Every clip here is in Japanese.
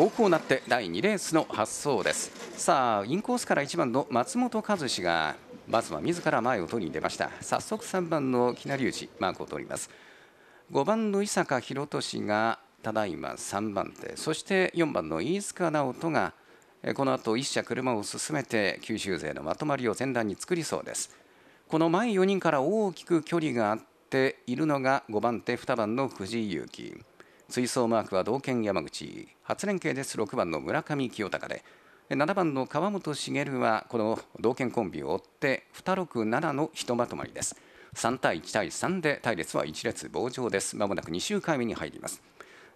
方向なって第2レースの発走ですさあインコースから1番の松本和志がまずは自ら前を取りに出ました早速3番の木成内マークを取ります5番の伊坂博俊がただいま3番手そして4番の飯塚直人がこの後1社車を進めて九州勢のまとまりを前段に作りそうですこの前4人から大きく距離があっているのが5番手2番の藤井裕樹追走マークは同県山口初連携です6番の村上清隆で7番の川本茂はこの同県コンビを追って267のひとまとまりです3対1対3で隊列は1列棒状ですまもなく2周回目に入ります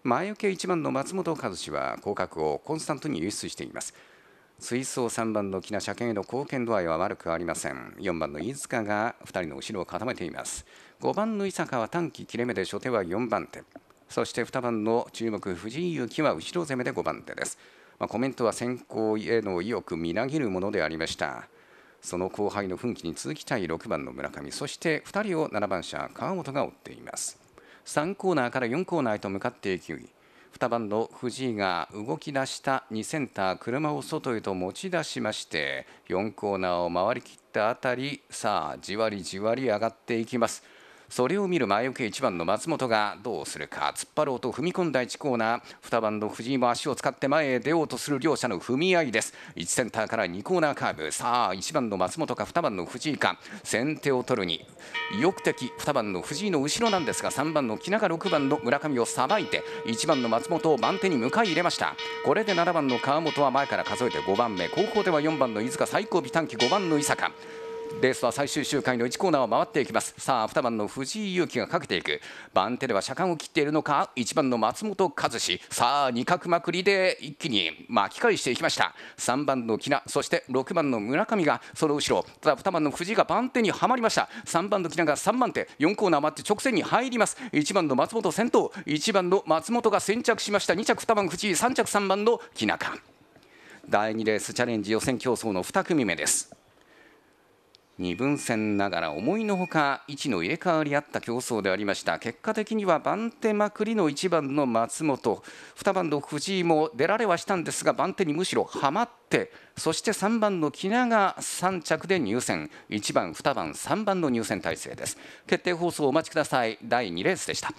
前受け1番の松本和志は降格をコンスタントに輸出しています水槽3番の木名車検への貢献度合いは悪くありません4番の飯塚が2人の後ろを固めています5番の伊坂は短期切れ目で初手は4番手そして2番の注目藤井幸は後ろ攻めで5番手です、まあ、コメントは先行への意欲みなぎるものでありましたその後輩の奮起に続きたい6番の村上そして2人を7番車川本が追っています3コーナーから4コーナーへと向かっていき2番の藤井が動き出した2センター車を外へと持ち出しまして4コーナーを回りきったあたりさあじわりじわり上がっていきますそれを見る前受け1番の松本がどうするか突っ張ろうと踏み込んだ1コーナー2番の藤井も足を使って前へ出ようとする両者の踏み合いです1センターから2コーナーカーブさあ1番の松本か2番の藤井か先手を取るに意的2番の藤井の後ろなんですが3番の木永6番の村上をさばいて1番の松本を番手に迎え入れましたこれで7番の川本は前から数えて5番目後方では4番の飯塚最後尾短期5番の伊坂レースは最終周回の1コーナーを回っていきますさあ2番の藤井勇輝がかけていく番手では車間を切っているのか1番の松本和志さあ二角まくりで一気に巻き返していきました3番の木名そして6番の村上がその後ろただ2番の藤井が番手にはまりました3番の木名が3番手4コーナー回って直線に入ります1番の松本先頭1番の松本が先着しました2着2番藤井3着3番の木名か第2レースチャレンジ予選競争の2組目です。二分戦ながら思いのほか位置の入れ替わりあった競争でありました結果的には番手まくりの1番の松本2番の藤井も出られはしたんですが番手にむしろはまってそして3番の木名が3着で入選1番2番3番の入選体制です決定放送お待ちください第2レースでした